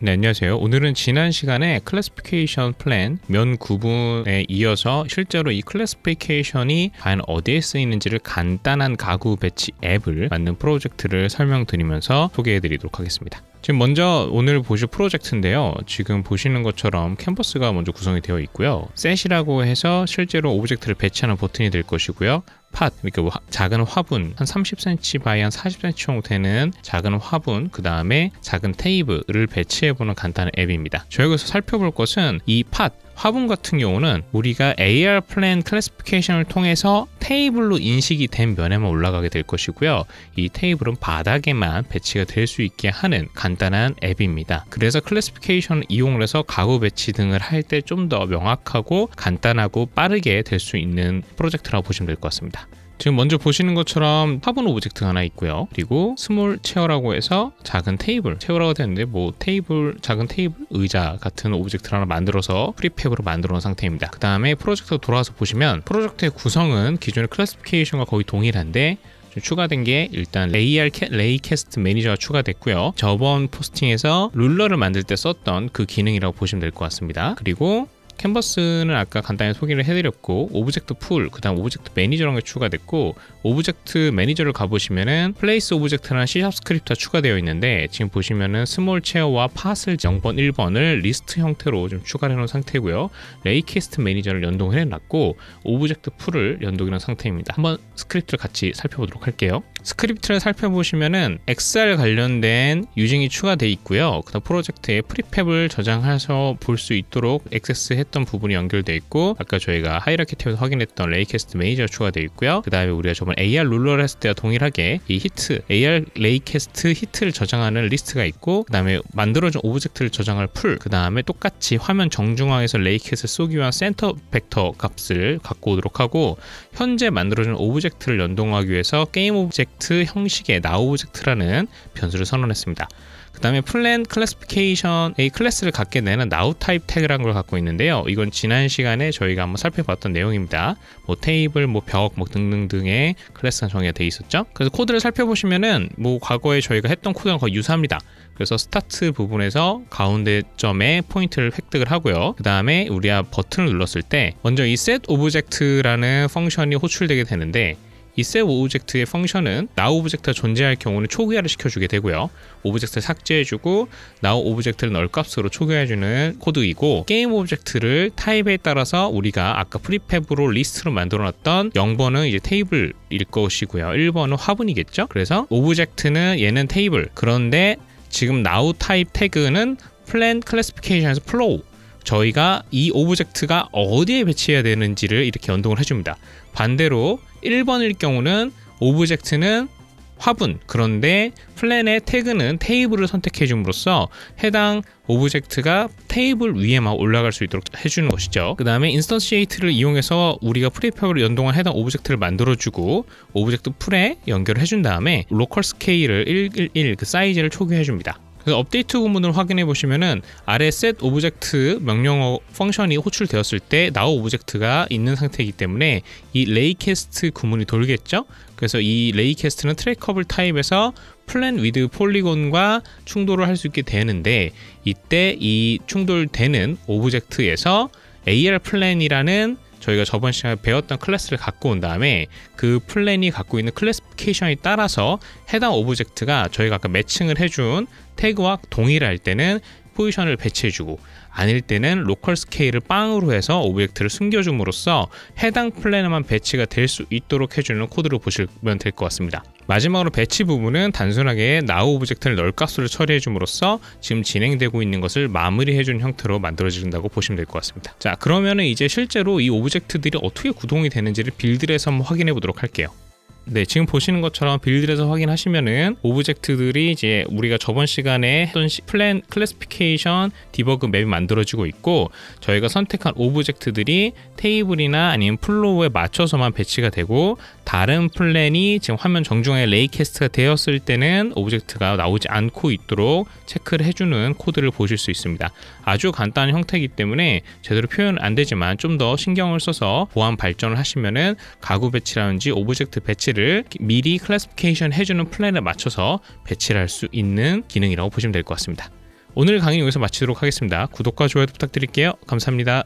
네, 안녕하세요. 오늘은 지난 시간에 클래스피케이션 플랜 면 구분에 이어서 실제로 이 클래스피케이션이 과연 어디에 쓰이는지를 간단한 가구 배치 앱을 만든 프로젝트를 설명드리면서 소개해 드리도록 하겠습니다. 지금 먼저 오늘 보실 프로젝트인데요. 지금 보시는 것처럼 캔버스가 먼저 구성이 되어 있고요. 셋이라고 해서 실제로 오브젝트를 배치하는 버튼이 될 것이고요. 팟, 그러니까 작은 화분, 한 30cm 바이 한 40cm 정도 되는 작은 화분, 그 다음에 작은 테이블을 배치해보는 간단한 앱입니다. 저희에서 살펴볼 것은 이 팟, 화분 같은 경우는 우리가 AR 플랜 클래스피케이션을 통해서 테이블로 인식이 된 면에만 올라가게 될 것이고요. 이 테이블은 바닥에만 배치가 될 수 있게 하는 간단한 앱입니다. 그래서 클래스피케이션을 이용을 해서 가구 배치 등을 할 때 좀 더 명확하고 간단하고 빠르게 될 수 있는 프로젝트라고 보시면 될 것 같습니다. 지금 먼저 보시는 것처럼 화분 오브젝트 하나 있고요. 그리고 스몰 체어라고 해서 작은 테이블, 체어라고 되는데 뭐 테이블, 작은 테이블, 의자 같은 오브젝트를 하나 만들어서 프리팹으로 만들어 놓은 상태입니다. 그 다음에 프로젝트로 돌아와서 보시면 프로젝트의 구성은 기존의 클래스피케이션과 거의 동일한데 추가된 게 일단 레이알 레이캐스트 매니저가 추가됐고요. 저번 포스팅에서 룰러를 만들 때 썼던 그 기능이라고 보시면 될 것 같습니다. 그리고 캔버스는 아까 간단히 소개를 해드렸고 오브젝트 풀, 그 다음 오브젝트 매니저라는 게 추가됐고 오브젝트 매니저를 가보시면은 플레이스 오브젝트라는 c 스크립트가 추가되어 있는데 지금 보시면은 스몰 체어와 파슬 0번, 1번을 리스트 형태로 좀추가 해놓은 상태고요 레이캐스트 매니저를 연동 해놨고 오브젝트 풀을 연동해놓은 상태입니다 한번 스크립트를 같이 살펴보도록 할게요 스크립트를 살펴보시면은 엑셀 관련된 유징이 추가되어 있고요 그 다음 프로젝트에 프리팹을 저장해서 볼 수 있도록 액세스해 했던 부분이 연결돼 있고 아까 저희가 하이라키 탭에서 확인했던 레이캐스트 매니저 추가되어 있고요. 그 다음에 우리가 저번 AR 룰러를 했을 때와 동일하게 이 히트, AR 레이캐스트 히트를 저장하는 리스트가 있고 그 다음에 만들어진 오브젝트를 저장할 풀, 그 다음에 똑같이 화면 정중앙에서 레이캐스트 쏘기 위한 센터 벡터 값을 갖고 오도록 하고 현재 만들어진 오브젝트를 연동하기 위해서 게임 오브젝트 형식의 나 오브젝트라는 변수를 선언했습니다. 그 다음에 플랜 클래스피케이션 A 클래스를 갖게 되는 나우 타입 태그라는 걸 갖고 있는데요. 이건 지난 시간에 저희가 한번 살펴봤던 내용입니다. 뭐 테이블, 뭐 벽, 뭐 등등등의 클래스가 정의가 돼 있었죠. 그래서 코드를 살펴보시면은 뭐 과거에 저희가 했던 코드랑 거의 유사합니다. 그래서 스타트 부분에서 가운데 점에 포인트를 획득을 하고요. 그 다음에 우리가 버튼을 눌렀을 때 먼저 이 set object라는 펑션이 호출되게 되는데 이 s 오브젝트의 펑션은 now 오브젝트가 존재할 경우는 초기화를 시켜주게 되고요. 오브젝트를 삭제해주고 now 오브젝트를 널 값으로 초기화해주는 코드이고 게임 오브젝트를 타입에 따라서 우리가 아까 프리팹으로 리스트로 만들어놨던 0번은 이제 테이블일 것이고요. 1번은 화분이겠죠. 그래서 오브젝트는 얘는 테이블 그런데 지금 now 타입 태그는 플랜 클래스피케이션에서 플로우 저희가 이 오브젝트가 어디에 배치해야 되는지를 이렇게 연동을 해줍니다. 반대로 1번일 경우는 오브젝트는 화분 그런데 플랜의 태그는 테이블을 선택해 줌으로써 해당 오브젝트가 테이블 위에만 올라갈 수 있도록 해주는 것이죠 그 다음에 인스턴시에이트를 이용해서 우리가 프리팹으로 연동한 해당 오브젝트를 만들어주고 오브젝트 풀에 연결 해준 다음에 로컬 스케일을 111 그 사이즈를 초기해 줍니다 그래서 업데이트 구문을 확인해 보시면은 아래 set 오브젝트 명령어 펑션이 호출되었을 때 now 오브젝트가 있는 상태이기 때문에 이 레이캐스트 구문이 돌겠죠. 그래서 이 레이캐스트는 트랙커블 타입에서 플랜 위드 폴리곤과 충돌을 할 수 있게 되는데 이때 이 충돌되는 오브젝트에서 AR 플랜이라는 저희가 저번 시간에 배웠던 클래스를 갖고 온 다음에 그 플랜이 갖고 있는 클래스피케이션에 따라서 해당 오브젝트가 저희가 아까 매칭을 해준 태그와 동일할 때는 포지션을 배치해주고 아닐 때는 로컬 스케일을 빵으로 해서 오브젝트를 숨겨줌으로써 해당 플랜에만 배치가 될 수 있도록 해주는 코드로 보시면 될 것 같습니다. 마지막으로 배치 부분은 단순하게 나우 오브젝트를 널값으로 처리해줌으로써 지금 진행되고 있는 것을 마무리해준 형태로 만들어진다고 보시면 될 것 같습니다. 자그러면 이제 실제로 이 오브젝트들이 어떻게 구동이 되는지를 빌드에서 한번 확인해 보도록 할게요. 네, 지금 보시는 것처럼 빌드에서 확인하시면은 오브젝트들이 이제 우리가 저번 시간에 했던 플랜 클래스피케이션 디버그 맵이 만들어지고 있고 저희가 선택한 오브젝트들이 테이블이나 아니면 플로우에 맞춰서만 배치가 되고 다른 플랜이 지금 화면 정중앙에 레이캐스트가 되었을 때는 오브젝트가 나오지 않고 있도록 체크를 해주는 코드를 보실 수 있습니다. 아주 간단한 형태이기 때문에 제대로 표현은 안 되지만 좀 더 신경을 써서 보안 발전을 하시면은 가구 배치라든지 오브젝트 배치를 값들을 미리 클래스피케이션 해주는 플랜에 맞춰서 배치를 할 수 있는 기능이라고 보시면 될 것 같습니다. 오늘 강의 여기서 마치도록 하겠습니다. 구독과 좋아요 부탁드릴게요. 감사합니다.